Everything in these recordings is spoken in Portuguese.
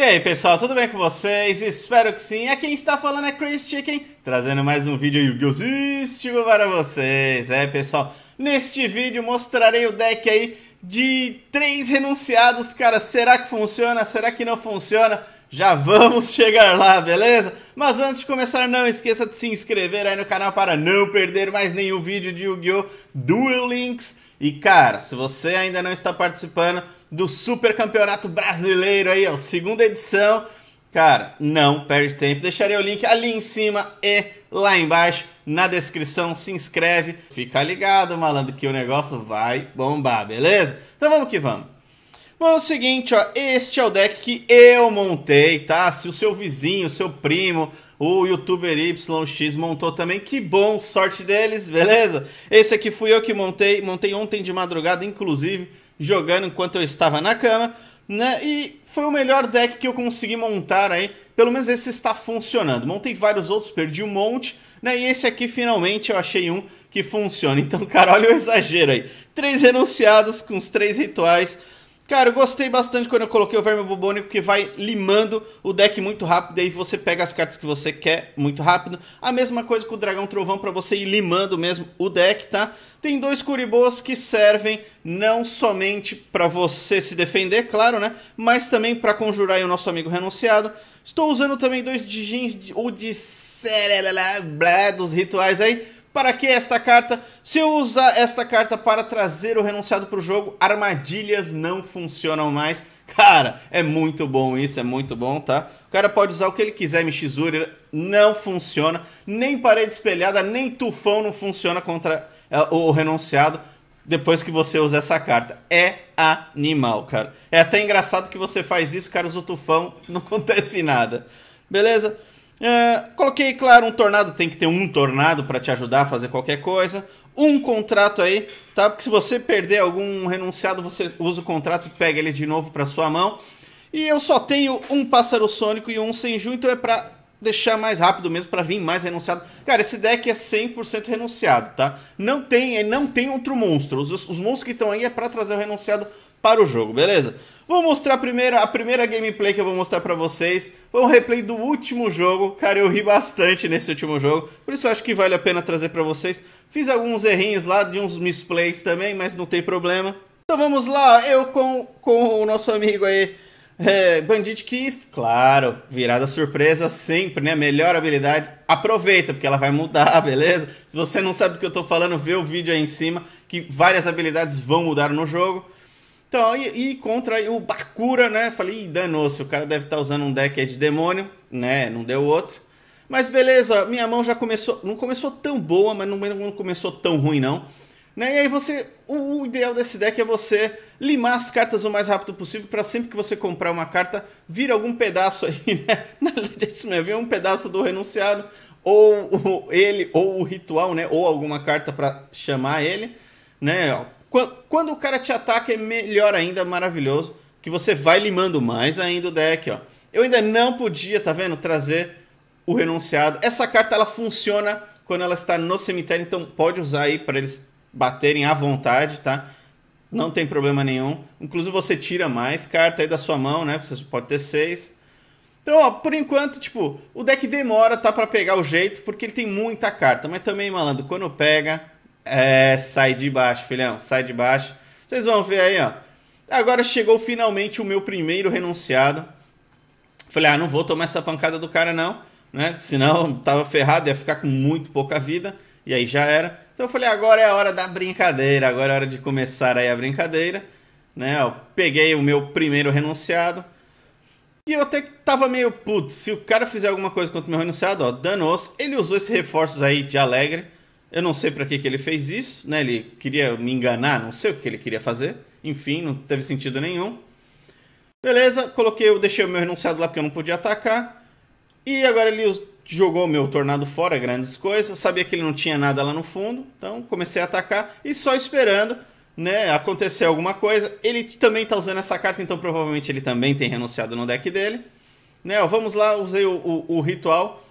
E aí pessoal, tudo bem com vocês? Espero que sim. Aqui quem está falando é Chris Chicken, trazendo mais um vídeo Yu-Gi-Oh! para vocês. É pessoal, neste vídeo mostrarei o deck aí de três renunciados, cara. Será que funciona? Será que não funciona? Já vamos chegar lá, beleza? Mas antes de começar, não esqueça de se inscrever aí no canal para não perder mais nenhum vídeo de Yu-Gi-Oh! Duel Links. E cara, se você ainda não está participando do Super Campeonato Brasileiro aí, ó, segunda edição. Cara, não perde tempo. Deixarei o link ali em cima e lá embaixo na descrição. Se inscreve, fica ligado, malandro, que o negócio vai bombar, beleza? Então vamos que vamos. Bom, é o seguinte, ó, este é o deck que eu montei, tá? Se o seu vizinho, o seu primo, o youtuber YX montou também, que bom, sorte deles, beleza? Esse aqui fui eu que montei, montei ontem de madrugada, inclusive jogando enquanto eu estava na cama, né? E foi o melhor deck que eu consegui montar aí. Pelo menos esse está funcionando. Montei vários outros, perdi um monte, né? E esse aqui finalmente eu achei um que funciona. Então, cara, olha o exagero aí. Três renunciados com os três rituais. Cara, eu gostei bastante quando eu coloquei o verme bubônico, que vai limando o deck muito rápido, e aí você pega as cartas que você quer muito rápido. A mesma coisa com o dragão trovão, para você ir limando mesmo o deck, tá? Tem dois curibôs que servem não somente para você se defender, claro, né? Mas também para conjurar o nosso amigo renunciado. Estou usando também dois Dijins, ou de... dos rituais aí para que esta carta? Se eu usar esta carta para trazer o renunciado para o jogo, armadilhas não funcionam mais. Cara, é muito bom isso, é muito bom, tá? O cara pode usar o que ele quiser, Mishizuri, não funciona. Nem parede espelhada, nem tufão não funciona contra é, o renunciado depois que você usa essa carta. É animal, cara. É até engraçado que você faz isso, cara, usa o tufão, não acontece nada. Beleza? É, coloquei, claro, um tornado, tem que ter um tornado para te ajudar a fazer qualquer coisa. Um contrato aí, tá? Porque se você perder algum renunciado, você usa o contrato e pega ele de novo para sua mão. E eu só tenho um pássaro sônico e um senju, então é pra deixar mais rápido mesmo, para vir mais renunciado. Cara, esse deck é 100% renunciado, tá? Não tem, não tem outro monstro. Os, os monstros que estão aí é para trazer o renunciado para o jogo, beleza? Vou mostrar primeiro a primeira gameplay que eu vou mostrar pra vocês. Foi um replay do último jogo. Cara, eu ri bastante nesse último jogo. Por isso eu acho que vale a pena trazer pra vocês. Fiz alguns errinhos lá de uns misplays também, mas não tem problema. Então vamos lá, eu com, com o nosso amigo aí, é, Bandit Keith. Claro, virada surpresa sempre, né? Melhor habilidade. Aproveita, porque ela vai mudar, beleza? Se você não sabe do que eu tô falando, vê o vídeo aí em cima, que várias habilidades vão mudar no jogo. Então, e, e, contra o Bakura, né? Falei, danou-se, o cara deve estar tá usando um deck de demônio, né? Não deu outro. Mas beleza, minha mão já começou. Não começou tão boa, mas não, não começou tão ruim, não. Né? E aí você. O, o, ideal desse deck é você limar as cartas o mais rápido possível para sempre que você comprar uma carta, vir algum pedaço aí, né? Na disso mesmo, vir um pedaço do renunciado, ou, ou ele, ou o ritual, né? Ou alguma carta para chamar ele, né? Quando, quando o cara te ataca, é melhor ainda, maravilhoso, que você vai limando mais ainda o deck, ó. Eu ainda não podia, tá vendo, trazer o renunciado. Essa carta, ela funciona quando ela está no cemitério, então pode usar aí para eles baterem à vontade, tá? Não tem problema nenhum. Inclusive você tira mais carta aí da sua mão, né? Você pode ter seis. Então, ó, por enquanto, tipo, o deck demora, tá? para pegar o jeito, porque ele tem muita carta. Mas também, malandro, quando pega, é, sai de baixo, filhão, sai de baixo. Vocês vão ver aí, ó. Agora chegou finalmente o meu primeiro renunciado. Falei, ah, não vou tomar essa pancada do cara não, né? Senão tava ferrado, ia ficar com muito pouca vida. E aí já era. Então eu falei, agora é a hora da brincadeira, agora é a hora de começar aí a brincadeira. Né? Eu peguei o meu primeiro renunciado. E eu até que tava meio puto. Se o cara fizer alguma coisa contra o meu renunciado, ó, danos. Ele usou esses reforços aí de alegre eu não sei para que, que ele fez isso, né? Ele queria me enganar, não sei o que ele queria fazer. Enfim, não teve sentido nenhum. Beleza, coloquei, eu deixei o meu renunciado lá porque eu não podia atacar. E agora ele jogou o meu tornado fora, grandes coisas. Sabia que ele não tinha nada lá no fundo, então comecei a atacar e só esperando, né, acontecer alguma coisa. Ele também está usando essa carta, então provavelmente ele também tem renunciado no deck dele. Né, ó, vamos lá, usei o, o, o ritual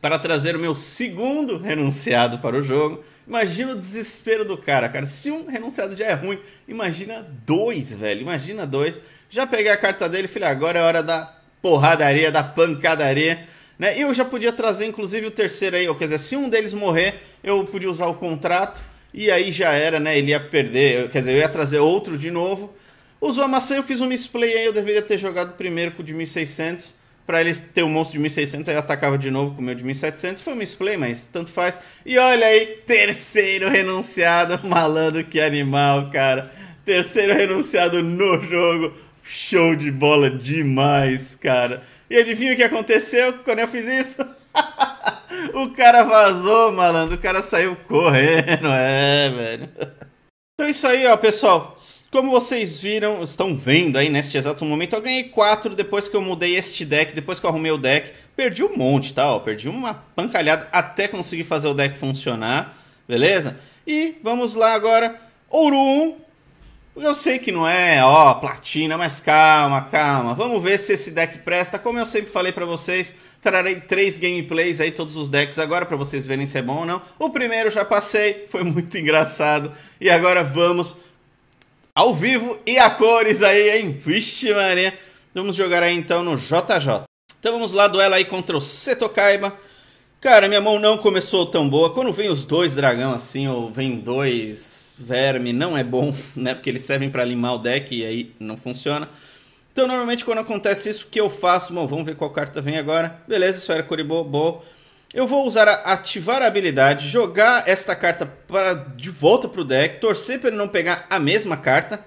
para trazer o meu segundo renunciado para o jogo. Imagina o desespero do cara, cara. Se um renunciado já é ruim, imagina dois, velho. Imagina dois. Já peguei a carta dele, filho, agora é hora da porradaria, da pancadaria. Né? E eu já podia trazer, inclusive, o terceiro aí. Ou quer dizer, se um deles morrer, eu podia usar o contrato. E aí já era, né? Ele ia perder. Quer dizer, eu ia trazer outro de novo. Usou a maçã, eu fiz um misplay aí. Eu deveria ter jogado primeiro com o de 1600 para ele ter um monstro de 1600, aí atacava de novo com o meu de 1700. Foi um misplay, mas tanto faz. E olha aí, terceiro renunciado, malandro que animal, cara. Terceiro renunciado no jogo. Show de bola demais, cara. E adivinha o que aconteceu quando eu fiz isso? o cara vazou, malandro. O cara saiu correndo, é, velho. Então é isso aí, ó, pessoal. Como vocês viram, estão vendo aí neste exato momento, eu ganhei 4 depois que eu mudei este deck, depois que eu arrumei o deck. Perdi um monte, tá? Ó, perdi uma pancalhada até conseguir fazer o deck funcionar, beleza? E vamos lá agora, Ouro 1. Eu sei que não é, ó, platina, mas calma, calma. Vamos ver se esse deck presta. Como eu sempre falei pra vocês, Trarei três gameplays aí, todos os decks agora, para vocês verem se é bom ou não. O primeiro já passei, foi muito engraçado. E agora vamos ao vivo e a cores aí, hein? Vixe Maria! Vamos jogar aí então no JJ. Então vamos lá, duelo aí contra o Seto Kaiba. Cara, minha mão não começou tão boa. Quando vem os dois dragão assim, ou vem dois verme, não é bom, né? Porque eles servem para limar o deck e aí não funciona. Então, normalmente, quando acontece isso, o que eu faço? Bom, vamos ver qual carta vem agora. Beleza, esfera Coribô, Bom, Eu vou usar a ativar a habilidade, jogar esta carta para de volta para o deck, torcer para ele não pegar a mesma carta,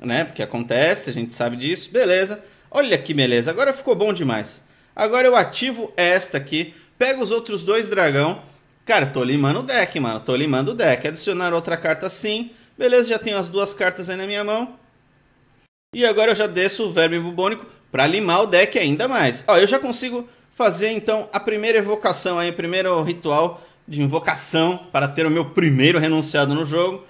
né? Porque acontece, a gente sabe disso. Beleza. Olha que beleza, agora ficou bom demais. Agora eu ativo esta aqui, pego os outros dois dragão. Cara, tô limando o deck, mano. Tô limando o deck. Adicionar outra carta sim. Beleza, já tenho as duas cartas aí na minha mão. E agora eu já desço o verme bubônico para limar o deck ainda mais. Ó, eu já consigo fazer então a primeira evocação aí, o primeiro ritual de invocação para ter o meu primeiro renunciado no jogo.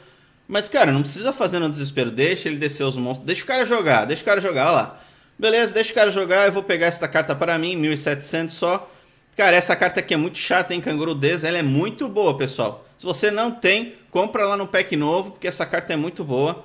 Mas cara, não precisa fazer no desespero, deixa ele descer os monstros, deixa o cara jogar, deixa o cara jogar, lá. Beleza, deixa o cara jogar, eu vou pegar essa carta para mim, 1700 só. Cara, essa carta aqui é muito chata, hein, Canguru Des, ela é muito boa, pessoal. Se você não tem, compra lá no pack novo, porque essa carta é muito boa.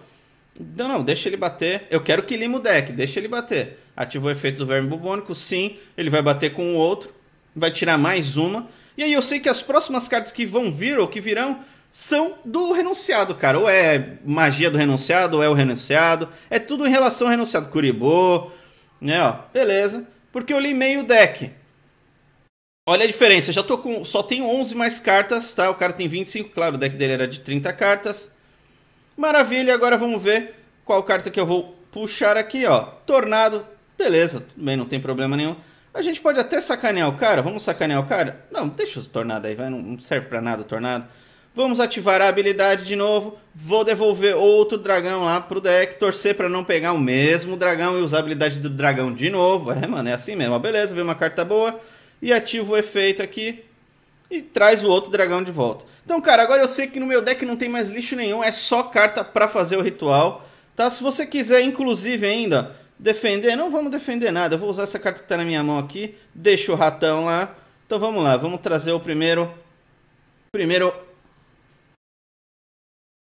Não, não, deixa ele bater. Eu quero que lima o deck, deixa ele bater. Ativou o efeito do verme bubônico, sim. Ele vai bater com o outro. Vai tirar mais uma. E aí eu sei que as próximas cartas que vão vir ou que virão são do renunciado, cara. Ou é magia do renunciado, ou é o renunciado. É tudo em relação ao renunciado. Curibô, né, ó. Beleza. Porque eu limei o deck. Olha a diferença, eu já tô com. Só tenho 11 mais cartas, tá? O cara tem 25, claro, o deck dele era de 30 cartas. Maravilha, agora vamos ver qual carta que eu vou puxar aqui, ó. Tornado, beleza, também não tem problema nenhum. A gente pode até sacanear o cara, vamos sacanear o cara? Não, deixa o Tornado aí, vai, não serve pra nada o Tornado. Vamos ativar a habilidade de novo, vou devolver outro dragão lá pro deck, torcer pra não pegar o mesmo dragão e usar a habilidade do dragão de novo. É, mano, é assim mesmo, beleza, veio uma carta boa. E ativo o efeito aqui, e traz o outro dragão de volta. Então, cara, agora eu sei que no meu deck não tem mais lixo nenhum, é só carta para fazer o ritual, tá? Se você quiser, inclusive, ainda defender, não vamos defender nada, eu vou usar essa carta que tá na minha mão aqui, deixa o ratão lá. Então vamos lá, vamos trazer o primeiro... Primeiro...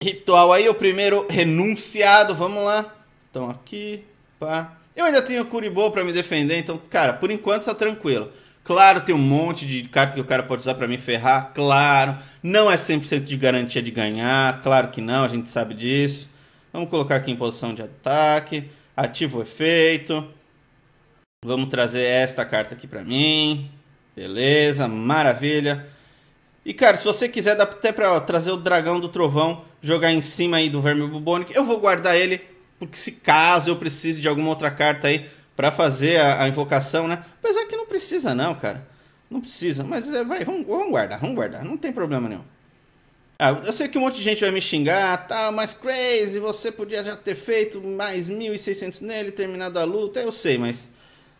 Ritual aí, o primeiro renunciado, vamos lá. Então aqui, pá... Eu ainda tenho o Curibô para me defender, então, cara, por enquanto tá tranquilo. Claro, tem um monte de carta que o cara pode usar para me ferrar, claro. Não é 100% de garantia de ganhar, claro que não, a gente sabe disso. Vamos colocar aqui em posição de ataque, ativo o efeito. Vamos trazer esta carta aqui para mim. Beleza, maravilha. E cara, se você quiser dá até para trazer o dragão do trovão, jogar em cima aí do verme bubônico, eu vou guardar ele porque se caso eu precise de alguma outra carta aí para fazer a, a, invocação, né? Apesar que precisa não, cara. Não precisa, mas é, vai, vamos, vamos, guardar, vamos guardar, não tem problema nenhum. Ah, eu sei que um monte de gente vai me xingar, tá, mas Crazy, você podia já ter feito mais 1.600 nele, terminado a luta, eu sei, mas...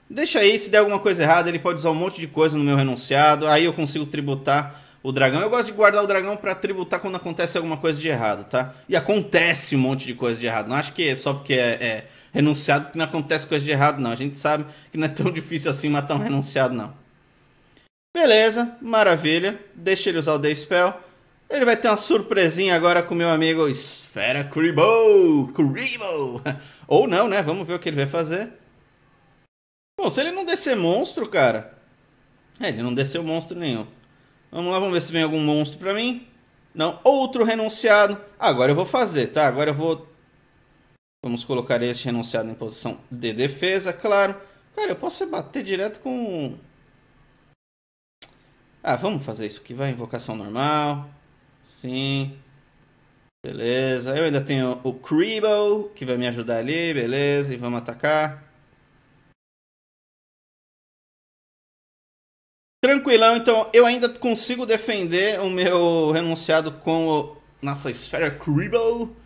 Deixa aí, se der alguma coisa errada, ele pode usar um monte de coisa no meu renunciado, aí eu consigo tributar o dragão. Eu gosto de guardar o dragão para tributar quando acontece alguma coisa de errado, tá? E acontece um monte de coisa de errado. Não acho que é só porque é, é renunciado que não acontece coisa de errado, não. A gente sabe que não é tão difícil assim matar um renunciado, não. Beleza, maravilha. Deixa ele usar o The Spell. Ele vai ter uma surpresinha agora com meu amigo Esfera Kribo! Kribo! Ou não, né? Vamos ver o que ele vai fazer. Bom, se ele não descer monstro, cara... É, ele não desceu monstro nenhum. Vamos lá, vamos ver se vem algum monstro pra mim. Não, outro renunciado. Agora eu vou fazer, tá? Agora eu vou Vamos colocar este renunciado em posição de defesa, claro. Cara, eu posso bater direto com... Ah, vamos fazer isso aqui. Vai, invocação normal. Sim. Beleza. Eu ainda tenho o Kribble, que vai me ajudar ali. Beleza. E vamos atacar. Tranquilão. Então, eu ainda consigo defender o meu renunciado com o... Nossa, esfera Kribble.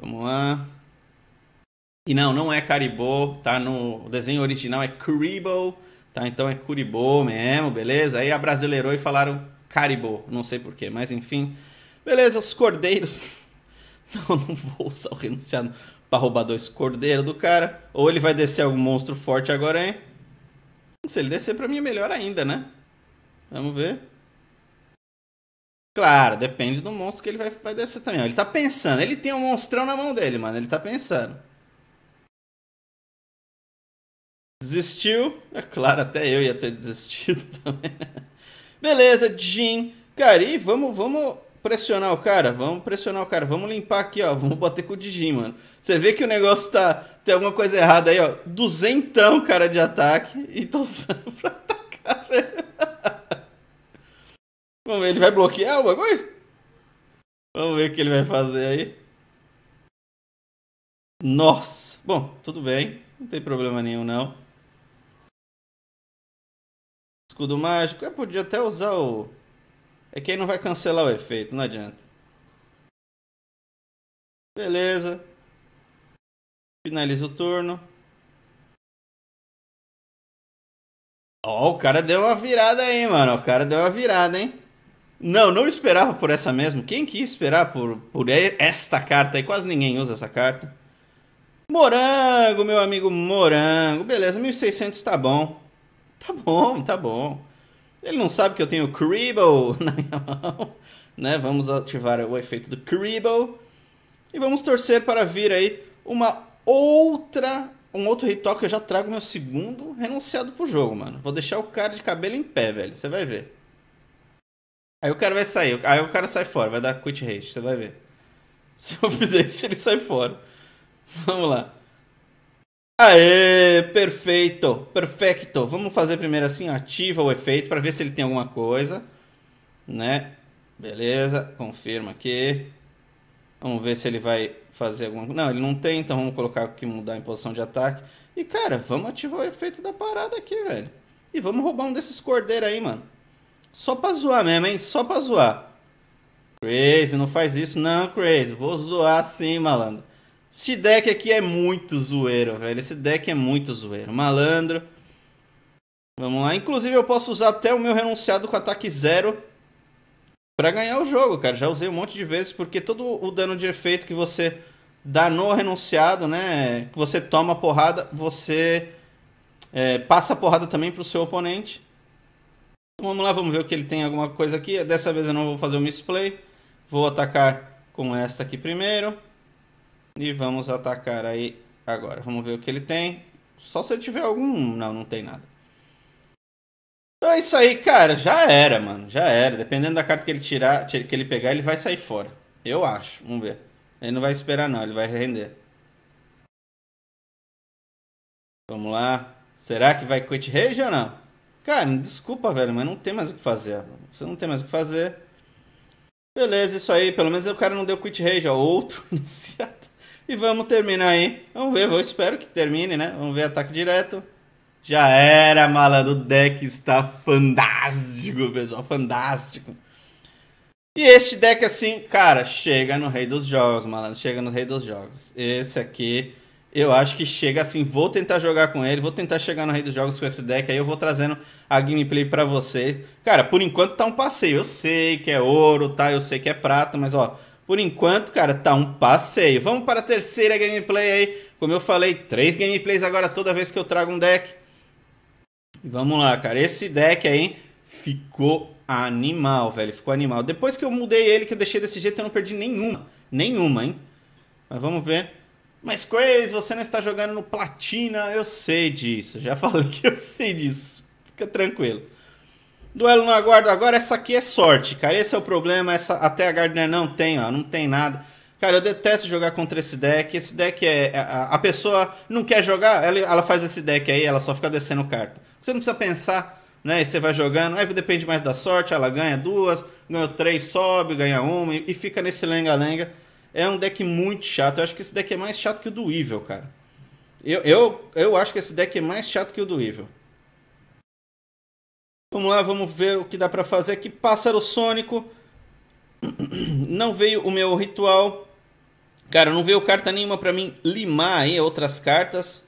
Vamos lá. E não, não é Caribou, tá no o desenho original é Curibou, tá? Então é Curibou mesmo, beleza? Aí abrasileirou e falaram Caribou, não sei porquê, mas enfim. Beleza, os cordeiros. Não, não vou usar o renunciado para roubar dois cordeiros do cara. Ou ele vai descer algum monstro forte agora, hein? Se ele descer para mim é melhor ainda, né? Vamos ver. Claro, depende do monstro que ele vai, vai descer também. Ele tá pensando. Ele tem um monstrão na mão dele, mano. Ele tá pensando. Desistiu? É claro, até eu ia ter desistido também. Beleza, Jim. Cara, e vamos, vamos pressionar o cara. Vamos pressionar o cara. Vamos limpar aqui, ó. Vamos bater com o Jim, mano. Você vê que o negócio tá. Tem alguma coisa errada aí, ó. Duzentão, cara, de ataque. E tô usando pra atacar, velho. Vamos ver, ele vai bloquear o bagulho? Vamos ver o que ele vai fazer aí. Nossa! Bom, tudo bem. Não tem problema nenhum, não. Escudo mágico. Eu podia até usar o... É que aí não vai cancelar o efeito, não adianta. Beleza. Finaliza o turno. Ó, oh, o cara deu uma virada aí, mano. O cara deu uma virada, hein? Não, não esperava por essa mesmo. Quem que ia esperar por, por esta carta aí? Quase ninguém usa essa carta. Morango, meu amigo Morango. Beleza, 1600 tá bom. Tá bom, tá bom. Ele não sabe que eu tenho Creeble na minha mão. Né? Vamos ativar o efeito do Creeble. E vamos torcer para vir aí uma outra... Um outro retoque, que eu já trago meu segundo renunciado pro jogo, mano. Vou deixar o cara de cabelo em pé, velho. Você vai ver. Aí o cara vai sair, aí o cara sai fora, vai dar quit rate, você vai ver. Se eu fizer isso, ele sai fora. Vamos lá. Aê, perfeito, perfeito. Vamos fazer primeiro assim, ativa o efeito para ver se ele tem alguma coisa, né? Beleza, confirma aqui. Vamos ver se ele vai fazer alguma coisa. Não, ele não tem, então vamos colocar aqui, mudar em posição de ataque. E, cara, vamos ativar o efeito da parada aqui, velho. E vamos roubar um desses cordeiros aí, mano. Só pra zoar mesmo, hein? Só pra zoar. Crazy, não faz isso não, Crazy. Vou zoar sim, malandro. Esse deck aqui é muito zoeiro, velho. Esse deck é muito zoeiro. Malandro. Vamos lá. Inclusive, eu posso usar até o meu renunciado com ataque zero para ganhar o jogo, cara. Já usei um monte de vezes, porque todo o dano de efeito que você dá no renunciado, né? Que você toma porrada, você é, passa a porrada também pro seu oponente. Vamos lá, vamos ver o que ele tem alguma coisa aqui. Dessa vez eu não vou fazer o misplay. Vou atacar com esta aqui primeiro. E vamos atacar aí agora. Vamos ver o que ele tem. Só se ele tiver algum... Não, não tem nada. Então é isso aí, cara. Já era, mano. Já era. Dependendo da carta que ele tirar, que ele pegar, ele vai sair fora. Eu acho. Vamos ver. Ele não vai esperar não, ele vai render. Vamos lá. Será que vai quit rage ou não? Cara, desculpa, velho, mas não tem mais o que fazer. Você não tem mais o que fazer. Beleza, isso aí. Pelo menos o cara não deu quit rage, ó. Outro iniciado. E vamos terminar aí. Vamos ver, eu espero que termine, né? Vamos ver ataque direto. Já era, malandro. O deck está fantástico, pessoal. Fantástico. E este deck, assim, cara, chega no Rei dos Jogos, malandro. Chega no Rei dos Jogos. Esse aqui eu acho que chega assim, vou tentar jogar com ele, vou tentar chegar no Rei dos Jogos com esse deck, aí eu vou trazendo a gameplay para vocês. Cara, por enquanto tá um passeio. Eu sei que é ouro, tá? Eu sei que é prata, mas ó, por enquanto, cara, tá um passeio. Vamos para a terceira gameplay aí. Como eu falei, três gameplays agora toda vez que eu trago um deck. Vamos lá, cara. Esse deck aí ficou animal, velho. Ficou animal. Depois que eu mudei ele, que eu deixei desse jeito, eu não perdi nenhuma. Nenhuma, hein? Mas vamos ver mas Crazy, você não está jogando no Platina, eu sei disso. Já falei que eu sei disso. Fica tranquilo. Duelo no aguardo agora, essa aqui é sorte, cara. Esse é o problema, essa até a Gardner não tem, ó, não tem nada. Cara, eu detesto jogar contra esse deck. Esse deck é, é. A, a pessoa não quer jogar, ela, ela faz esse deck aí, ela só fica descendo carta. Você não precisa pensar, né? E você vai jogando, aí depende mais da sorte, ela ganha duas, ganha três, sobe, ganha uma, e, e fica nesse lenga-lenga é um deck muito chato. Eu acho que esse deck é mais chato que o do Evil, cara. Eu, eu, eu acho que esse deck é mais chato que o do Evil. Vamos lá, vamos ver o que dá pra fazer aqui. Pássaro Sônico. Não veio o meu ritual. Cara, não veio carta nenhuma pra mim limar aí outras cartas.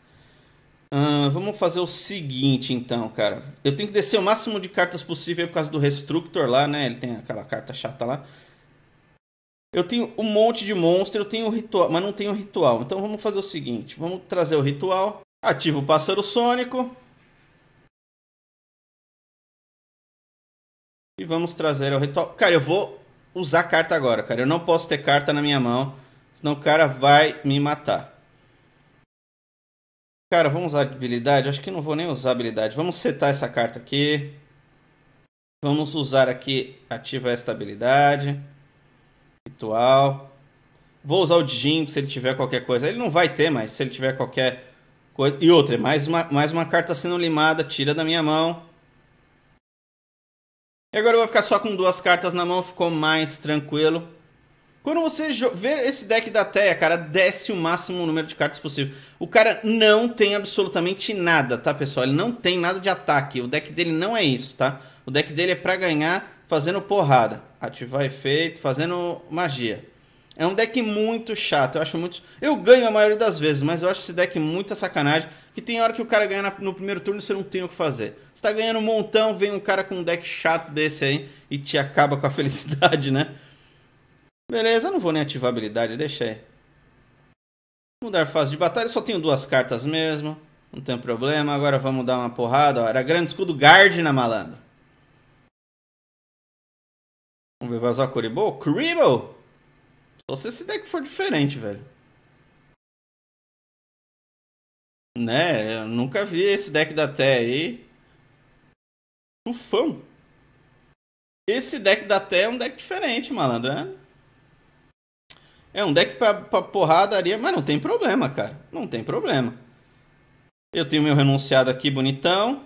Uh, vamos fazer o seguinte, então, cara. Eu tenho que descer o máximo de cartas possível por causa do Restructor lá, né? Ele tem aquela carta chata lá. Eu tenho um monte de monstro, eu tenho um ritual, mas não tenho um ritual. Então vamos fazer o seguinte, vamos trazer o ritual. Ativo o pássaro sônico. E vamos trazer o ritual. Cara, eu vou usar carta agora, cara. Eu não posso ter carta na minha mão, senão o cara vai me matar. Cara, vamos usar habilidade? Acho que não vou nem usar habilidade. Vamos setar essa carta aqui. Vamos usar aqui, ativa esta habilidade. Ritual. Vou usar o Jim se ele tiver qualquer coisa. Ele não vai ter, mas se ele tiver qualquer coisa. E outra, é mais uma, mais uma carta sendo limada, tira da minha mão. E agora eu vou ficar só com duas cartas na mão, ficou mais tranquilo. Quando você ver esse deck da Teia, cara, desce o máximo número de cartas possível. O cara não tem absolutamente nada, tá, pessoal? Ele não tem nada de ataque. O deck dele não é isso, tá? O deck dele é pra ganhar fazendo porrada. Ativar efeito, fazendo magia. É um deck muito chato, eu acho muito. Eu ganho a maioria das vezes, mas eu acho esse deck muita sacanagem. Que tem hora que o cara ganha no primeiro turno e você não tem o que fazer. Você tá ganhando um montão, vem um cara com um deck chato desse aí e te acaba com a felicidade, né? Beleza, eu não vou nem ativar a habilidade, deixa aí. Mudar fase de batalha, só tenho duas cartas mesmo. Não tem problema, agora vamos dar uma porrada. Ó. Era grande escudo guard na malandro. Vamos ver, vai usar Kuribo? Kuribo! Só se esse deck for diferente, velho. Né, eu nunca vi esse deck da Té aí. Tufão. Esse deck da Té é um deck diferente, malandro, né? É um deck pra, pra porradaria, mas não tem problema, cara. Não tem problema. Eu tenho meu renunciado aqui bonitão.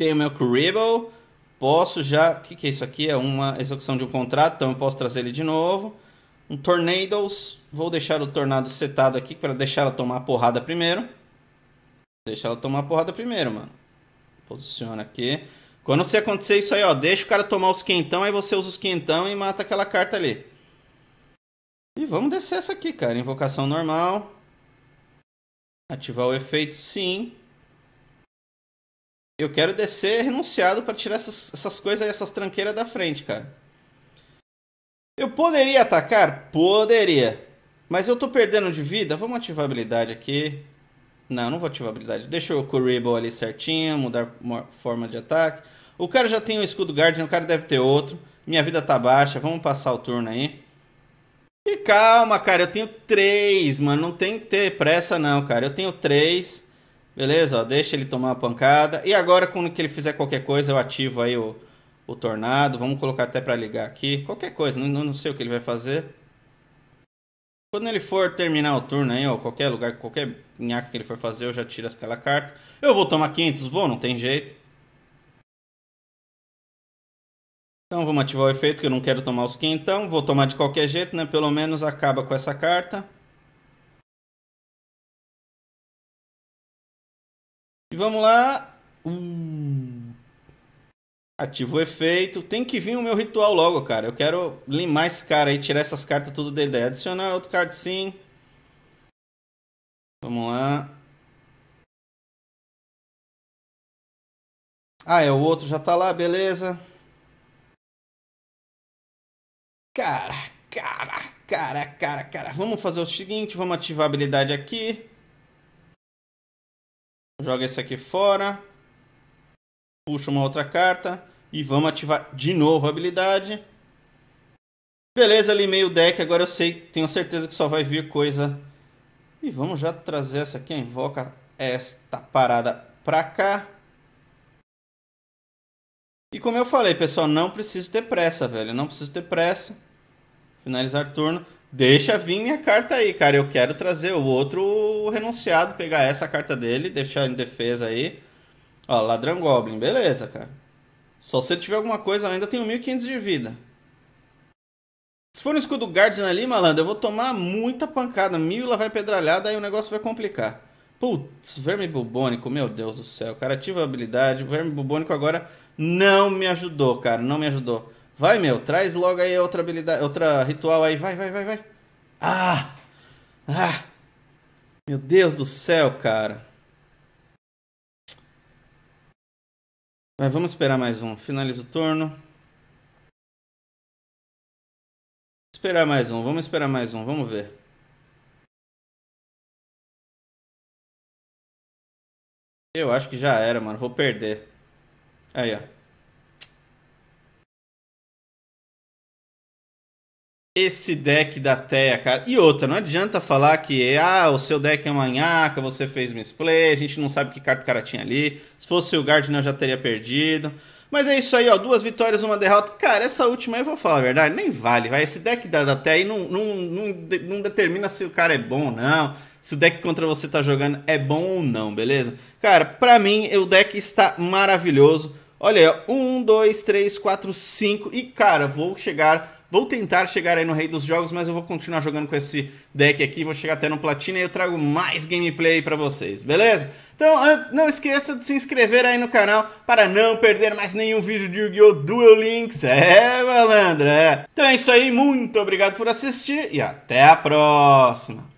Tenho meu Kuribo. Posso já. O que, que é isso aqui? É uma execução de um contrato, então eu posso trazer ele de novo. Um Tornadoes. Vou deixar o Tornado setado aqui para deixar ela tomar porrada primeiro. Deixa ela tomar porrada primeiro, mano. Posiciona aqui. Quando você acontecer isso aí, ó, deixa o cara tomar os quentão, aí você usa os quentão e mata aquela carta ali. E vamos descer essa aqui, cara. Invocação normal. Ativar o efeito, sim. Eu quero descer renunciado para tirar essas, essas coisas, essas tranqueiras da frente, cara. Eu poderia atacar? Poderia. Mas eu tô perdendo de vida? Vamos ativar a habilidade aqui. Não, não vou ativar a habilidade. Deixa o Corrible ali certinho, mudar forma de ataque. O cara já tem um escudo Guardian, né? o cara deve ter outro. Minha vida tá baixa, vamos passar o turno aí. E calma, cara, eu tenho três, mano. Não tem que ter pressa não, cara. Eu tenho três. Beleza, ó, deixa ele tomar uma pancada. E agora, quando que ele fizer qualquer coisa, eu ativo aí o, o tornado. Vamos colocar até para ligar aqui. Qualquer coisa, não, não sei o que ele vai fazer. Quando ele for terminar o turno aí, qualquer lugar, qualquer nhaca que ele for fazer, eu já tiro aquela carta. Eu vou tomar 500, vou, não tem jeito. Então vamos ativar o efeito, que eu não quero tomar os Então Vou tomar de qualquer jeito, né? Pelo menos acaba com essa carta. E vamos lá. Uh, hum. ativo o efeito. Tem que vir o meu ritual logo, cara. Eu quero limar esse cara aí, tirar essas cartas tudo dele. Daí. Adicionar outro card sim. Vamos lá. Ah, é, o outro já tá lá, beleza. Cara, cara, cara, cara, cara. Vamos fazer o seguinte, vamos ativar a habilidade aqui. Joga esse aqui fora. Puxa uma outra carta. E vamos ativar de novo a habilidade. Beleza, ali meio deck. Agora eu sei, tenho certeza que só vai vir coisa. E vamos já trazer essa aqui. Invoca esta parada pra cá. E como eu falei, pessoal, não preciso ter pressa, velho. Não preciso ter pressa. Finalizar turno. Deixa vir minha carta aí, cara. Eu quero trazer o outro renunciado, pegar essa carta dele, deixar em defesa aí. Ó, Ladrão Goblin, beleza, cara. Só se ele tiver alguma coisa, eu ainda tenho 1500 de vida. Se for no escudo Guardian ali, malandro, eu vou tomar muita pancada. Mil lá vai pedralhada, aí o negócio vai complicar. Putz, verme bubônico, meu Deus do céu. Cara, ativa a habilidade. O verme bubônico agora não me ajudou, cara. Não me ajudou. Vai, meu, traz logo aí outra habilidade, outra ritual aí. Vai, vai, vai, vai. Ah! Ah! Meu Deus do céu, cara. Mas vamos esperar mais um. Finaliza o turno. Esperar mais um. Vamos esperar mais um. Vamos ver. Eu acho que já era, mano. Vou perder. Aí, ó. esse deck da Teia, cara. E outra, não adianta falar que ah, o seu deck é manhaca, você fez misplay, a gente não sabe que carta o cara tinha ali. Se fosse o Gardner, eu já teria perdido. Mas é isso aí, ó. Duas vitórias, uma derrota. Cara, essa última aí, eu vou falar a verdade, nem vale, vai. Esse deck da, da Teia aí não, não, não, não determina se o cara é bom ou não se o deck contra você tá jogando é bom ou não, beleza? Cara, pra mim o deck está maravilhoso. Olha aí, Um, dois, três, quatro, cinco. e cara, vou chegar Vou tentar chegar aí no rei dos jogos, mas eu vou continuar jogando com esse deck aqui, vou chegar até no platina e eu trago mais gameplay para vocês, beleza? Então ah, não esqueça de se inscrever aí no canal para não perder mais nenhum vídeo de Yu-Gi-Oh! Duel Links, é malandra, é. Então é isso aí, muito obrigado por assistir e até a próxima!